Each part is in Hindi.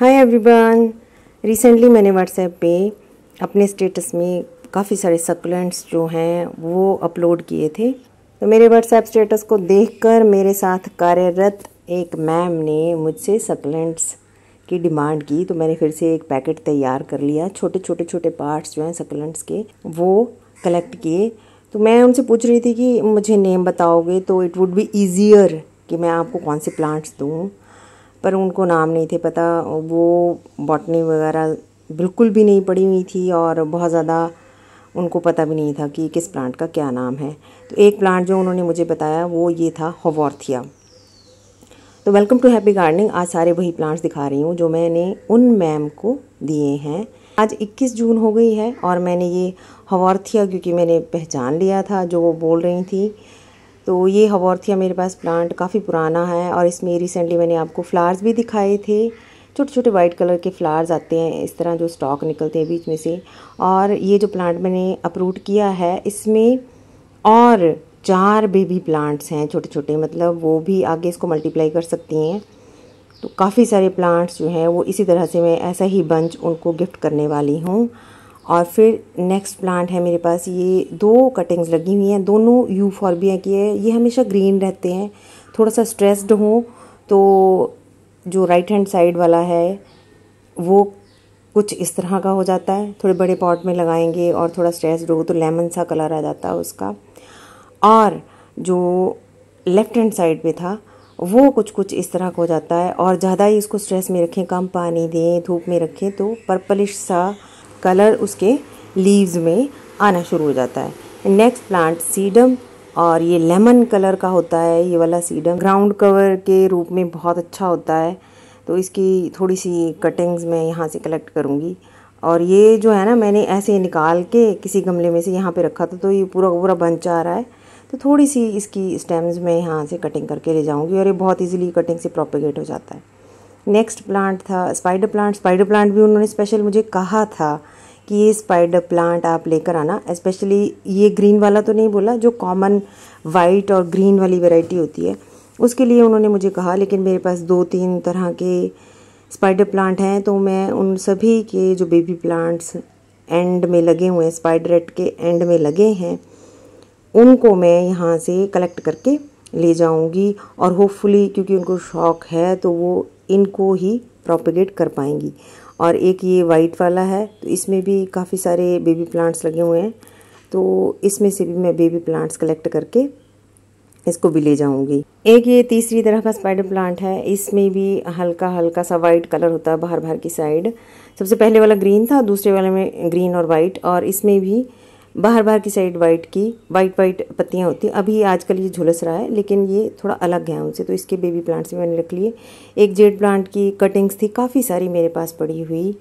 हाय एवरीवन रिसेंटली मैंने व्हाट्सएप पे अपने स्टेटस में काफ़ी सारे सकुलेंट्स जो हैं वो अपलोड किए थे तो मेरे व्हाट्सएप स्टेटस को देखकर मेरे साथ कार्यरत एक मैम ने मुझसे सकुलेंट्स की डिमांड की तो मैंने फिर से एक पैकेट तैयार कर लिया छोटे छोटे छोटे पार्ट्स जो हैं सकुलेंट्स के वो कलेक्ट किए तो मैं उनसे पूछ रही थी कि मुझे नेम बताओगे तो इट वुड बी ईजियर कि मैं आपको कौन से प्लांट्स दूँ पर उनको नाम नहीं थे पता वो बॉटनी वगैरह बिल्कुल भी नहीं पड़ी हुई थी और बहुत ज़्यादा उनको पता भी नहीं था कि किस प्लांट का क्या नाम है तो एक प्लांट जो उन्होंने मुझे बताया वो ये था होवॉर्थिया तो वेलकम टू हैप्पी गार्डनिंग आज सारे वही प्लांट्स दिखा रही हूँ जो मैंने उन मैम को दिए हैं आज 21 जून हो गई है और मैंने ये हवॉर्थिया क्योंकि मैंने पहचान लिया था जो वो बोल रही थी तो ये हवॉर्थिया मेरे पास प्लांट काफ़ी पुराना है और इसमें रिसेंटली मैंने आपको फ्लावर्स भी दिखाए थे छोटे छोटे वाइट कलर के फ्लावर्स आते हैं इस तरह जो स्टॉक निकलते हैं बीच में से और ये जो प्लांट मैंने अप्रूट किया है इसमें और चार बेबी प्लांट्स हैं छोटे छोटे मतलब वो भी आगे इसको मल्टीप्लाई कर सकती हैं तो काफ़ी सारे प्लांट्स जो हैं वो इसी तरह से मैं ऐसा ही बंच उनको गिफ्ट करने वाली हूँ और फिर नेक्स्ट प्लांट है मेरे पास ये दो कटिंग्स लगी हुई हैं दोनों यू फॉर्बिया की है ये हमेशा ग्रीन रहते हैं थोड़ा सा स्ट्रेस्ड हो तो जो राइट हैंड साइड वाला है वो कुछ इस तरह का हो जाता है थोड़े बड़े पॉट में लगाएंगे और थोड़ा स्ट्रेस्ड हो तो लेमन सा कलर आ जाता है उसका और जो लेफ्ट हैंड साइड पे था वो कुछ कुछ इस तरह का हो जाता है और ज़्यादा ही इसको स्ट्रेस में रखें कम पानी दें धूप में रखें तो पर्पलिश सा कलर उसके लीव्स में आना शुरू हो जाता है नेक्स्ट प्लांट सीडम और ये लेमन कलर का होता है ये वाला सीडम ग्राउंड कवर के रूप में बहुत अच्छा होता है तो इसकी थोड़ी सी कटिंग्स मैं यहाँ से कलेक्ट करूँगी और ये जो है ना मैंने ऐसे निकाल के किसी गमले में से यहाँ पे रखा था तो ये पूरा पूरा बंच आ रहा है तो थोड़ी सी इसकी स्टेम्स मैं यहाँ से कटिंग करके ले जाऊँगी और ये बहुत इजीली कटिंग से प्रोपिगेट हो जाता है नेक्स्ट प्लांट था स्पाइडर प्लांट स्पाइडर प्लांट भी उन्होंने स्पेशल मुझे कहा था कि ये स्पाइडर प्लांट आप लेकर आना स्पेशली ये ग्रीन वाला तो नहीं बोला जो कॉमन वाइट और ग्रीन वाली वेराइटी होती है उसके लिए उन्होंने मुझे कहा लेकिन मेरे पास दो तीन तरह के स्पाइडर प्लांट हैं तो मैं उन सभी के जो बेबी प्लांट्स एंड में लगे हुए हैं स्पाइडरेट के एंड में लगे हैं उनको मैं यहाँ से कलेक्ट करके ले जाऊँगी और होपफुली क्योंकि उनको शौक़ है तो वो इनको ही प्रॉपिगेट कर पाएंगी और एक ये वाइट वाला है तो इसमें भी काफ़ी सारे बेबी प्लांट्स लगे हुए हैं तो इसमें से भी मैं बेबी प्लांट्स कलेक्ट करके इसको भी ले जाऊंगी एक ये तीसरी तरह का स्पाइडर प्लांट है इसमें भी हल्का हल्का सा वाइट कलर होता है बाहर बाहर की साइड सबसे पहले वाला ग्रीन था दूसरे वाले में ग्रीन और वाइट और इसमें भी बाहर बाहर की साइड वाइट की वाइट वाइट पत्तियाँ होती हैं अभी आजकल ये झुलस रहा है लेकिन ये थोड़ा अलग है उनसे तो इसके बेबी प्लांट्स भी मैंने रख लिए एक जेड प्लांट की कटिंग्स थी काफ़ी सारी मेरे पास पड़ी हुई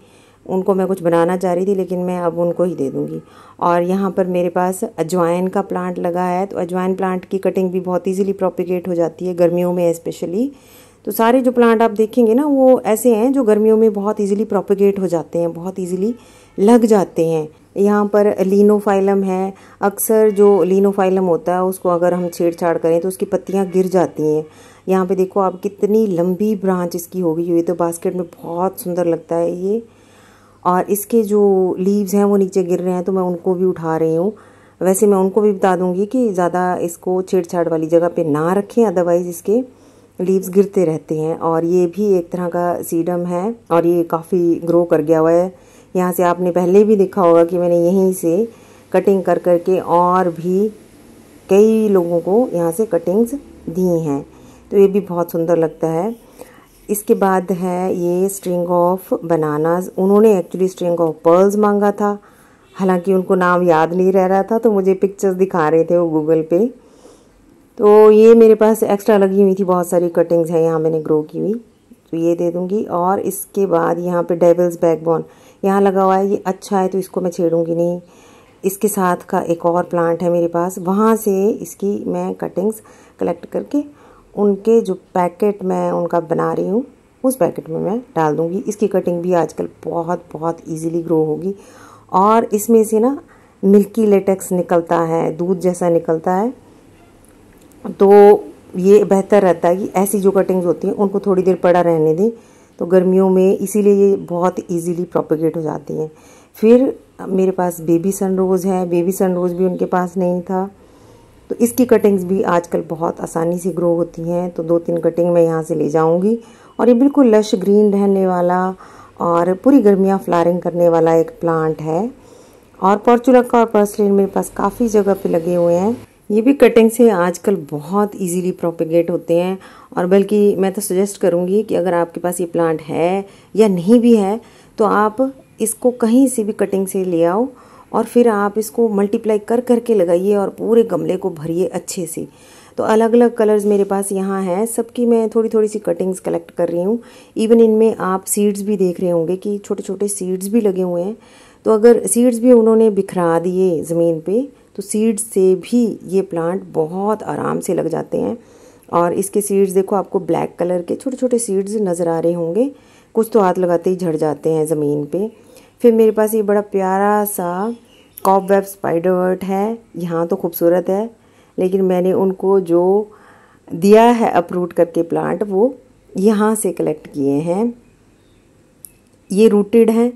उनको मैं कुछ बनाना चाह रही थी लेकिन मैं अब उनको ही दे दूँगी और यहाँ पर मेरे पास अजवाइन का प्लांट लगा है तो अजवाइन प्लांट की कटिंग भी बहुत ईजिली प्रोपिगेट हो जाती है गर्मियों में स्पेशली तो सारे जो प्लांट आप देखेंगे ना वो ऐसे हैं जो गर्मियों में बहुत ईजिली प्रोपिगेट हो जाते हैं बहुत ईजिली लग जाते हैं यहाँ पर लीनोफाइलम है अक्सर जो लिनोफाइलम होता है उसको अगर हम छेड़छाड़ करें तो उसकी पत्तियाँ गिर जाती हैं यहाँ पे देखो आप कितनी लंबी ब्रांच इसकी हो गई हुई तो बास्केट में बहुत सुंदर लगता है ये और इसके जो लीव्स हैं वो नीचे गिर रहे हैं तो मैं उनको भी उठा रही हूँ वैसे मैं उनको भी बता दूँगी कि ज़्यादा इसको छेड़छाड़ वाली जगह पर ना रखें अदरवाइज़ इसके लीव्स गिरते रहते हैं और ये भी एक तरह का सीडम है और ये काफ़ी ग्रो कर गया हुआ है यहाँ से आपने पहले भी देखा होगा कि मैंने यहीं से कटिंग कर कर के और भी कई लोगों को यहाँ से कटिंग्स दी हैं तो ये भी बहुत सुंदर लगता है इसके बाद है ये स्ट्रिंग ऑफ बनानास उन्होंने एक्चुअली स्ट्रिंग ऑफ पर्ल्स मांगा था हालांकि उनको नाम याद नहीं रह रहा था तो मुझे पिक्चर्स दिखा रहे थे वो गूगल पे तो ये मेरे पास एक्स्ट्रा लगी हुई थी बहुत सारी कटिंग्स हैं यहाँ मैंने ग्रो की हुई तो ये दे दूँगी और इसके बाद यहाँ पर डेबल्स बैकबोन यहाँ लगा हुआ है ये अच्छा है तो इसको मैं छेड़ूंगी नहीं इसके साथ का एक और प्लांट है मेरे पास वहाँ से इसकी मैं कटिंग्स कलेक्ट करके उनके जो पैकेट मैं उनका बना रही हूँ उस पैकेट में मैं डाल दूँगी इसकी कटिंग भी आजकल बहुत बहुत ईजीली ग्रो होगी और इसमें से ना मिल्की लेटेक्स निकलता है दूध जैसा निकलता है तो ये बेहतर रहता है कि ऐसी जो कटिंग्स होती हैं उनको थोड़ी देर पड़ा रहने दें तो गर्मियों में इसीलिए ये बहुत इजीली प्रोपोगेट हो जाती हैं फिर मेरे पास बेबी सनरोज़ है बेबी सनरोज़ भी उनके पास नहीं था तो इसकी कटिंग्स भी आजकल बहुत आसानी से ग्रो होती हैं तो दो तीन कटिंग मैं यहाँ से ले जाऊँगी और ये बिल्कुल लश ग्रीन रहने वाला और पूरी गर्मियाँ फ्लारिंग करने वाला एक प्लांट है और पॉर्चुलक और पर्सलिन मेरे पास काफ़ी जगह पे लगे हुए हैं ये भी कटिंग से आजकल बहुत इजीली प्रोपेगेट होते हैं और बल्कि मैं तो सजेस्ट करूँगी कि अगर आपके पास ये प्लांट है या नहीं भी है तो आप इसको कहीं से भी कटिंग से ले आओ और फिर आप इसको मल्टीप्लाई कर करके लगाइए और पूरे गमले को भरिए अच्छे से तो अलग अलग कलर्स मेरे पास यहाँ हैं सबकी मैं थोड़ी थोड़ी सी कटिंग्स कलेक्ट कर रही हूँ इवन इनमें आप सीड्स भी देख रहे होंगे कि छोटे छोटे सीड्स भी लगे हुए हैं तो अगर सीड्स भी उन्होंने बिखरा दिए ज़मीन पर तो सीड्स से भी ये प्लांट बहुत आराम से लग जाते हैं और इसके सीड्स देखो आपको ब्लैक कलर के छोटे छोटे सीड्स नज़र आ रहे होंगे कुछ तो हाथ लगाते ही झड़ जाते हैं ज़मीन पे फिर मेरे पास ये बड़ा प्यारा सा कॉप वेब स्पाइडरवर्ट है यहाँ तो खूबसूरत है लेकिन मैंने उनको जो दिया है अपरूट करके प्लांट वो यहाँ से कलेक्ट किए हैं ये रूटेड हैं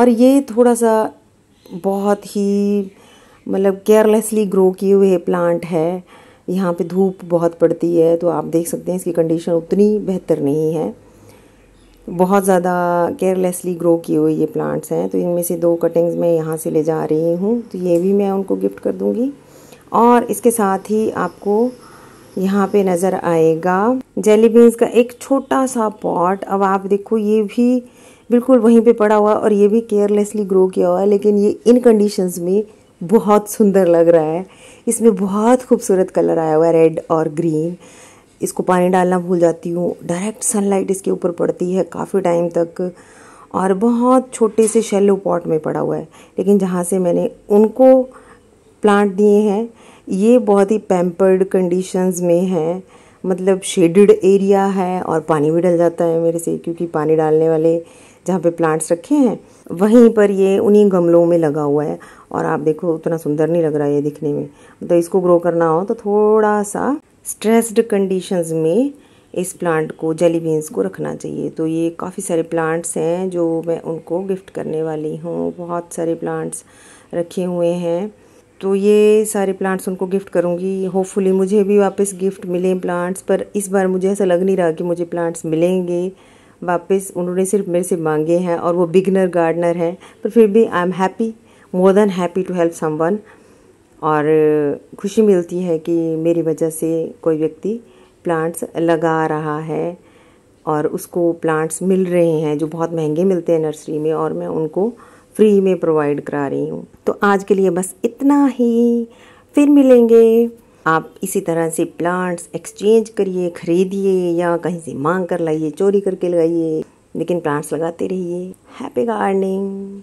और ये थोड़ा सा बहुत ही मतलब केयरलेसली ग्रो किए हुए प्लांट है यहाँ पे धूप बहुत पड़ती है तो आप देख सकते हैं इसकी कंडीशन उतनी बेहतर नहीं है बहुत ज़्यादा केयरलेसली ग्रो किए हुए ये प्लांट्स हैं तो इनमें से दो कटिंग्स मैं यहाँ से ले जा रही हूँ तो ये भी मैं उनको गिफ्ट कर दूँगी और इसके साथ ही आपको यहाँ पे नज़र आएगा जेली बीन्स का एक छोटा सा पॉट अब आप देखो ये भी बिल्कुल वहीं पे पड़ा हुआ और ये भी केयरलेसली ग्रो किया हुआ है लेकिन ये इन कंडीशंस में बहुत सुंदर लग रहा है इसमें बहुत खूबसूरत कलर आया हुआ है रेड और ग्रीन इसको पानी डालना भूल जाती हूँ डायरेक्ट सनलाइट इसके ऊपर पड़ती है काफ़ी टाइम तक और बहुत छोटे से शेलो पॉट में पड़ा हुआ है लेकिन जहाँ से मैंने उनको प्लांट दिए हैं ये बहुत ही पैम्पर्ड कंडीशंस में हैं मतलब शेडेड एरिया है और पानी भी डल जाता है मेरे से क्योंकि पानी डालने वाले जहाँ पे प्लांट्स रखे हैं वहीं पर ये उन्हीं गमलों में लगा हुआ है और आप देखो उतना सुंदर नहीं लग रहा है ये दिखने में तो इसको ग्रो करना हो तो थोड़ा सा स्ट्रेस्ड कंडीशंस में इस प्लांट को जेली बीन्स को रखना चाहिए तो ये काफ़ी सारे प्लांट्स हैं जो मैं उनको गिफ्ट करने वाली हूँ बहुत सारे प्लांट्स रखे हुए हैं तो ये सारे प्लांट्स उनको गिफ्ट करूँगी होपफुली मुझे भी वापस गिफ्ट मिले प्लांट्स पर इस बार मुझे ऐसा लग नहीं रहा कि मुझे प्लांट्स मिलेंगे वापस उन्होंने सिर्फ मेरे से मांगे हैं और वो बिगनर गार्डनर हैं पर फिर भी I am happy more than happy to help some और uh, खुशी मिलती है कि मेरी वजह से कोई व्यक्ति प्लांट्स लगा रहा है और उसको प्लांट्स मिल रहे हैं जो बहुत महंगे मिलते हैं नर्सरी में और मैं उनको फ्री में प्रोवाइड करा रही हूँ तो आज के लिए बस इतना ही फिर मिलेंगे आप इसी तरह से प्लांट्स एक्सचेंज करिए खरीदिए या कहीं से मांग कर लाइए चोरी करके लगाइए लेकिन प्लांट्स लगाते रहिए हैप्पी गार्डनिंग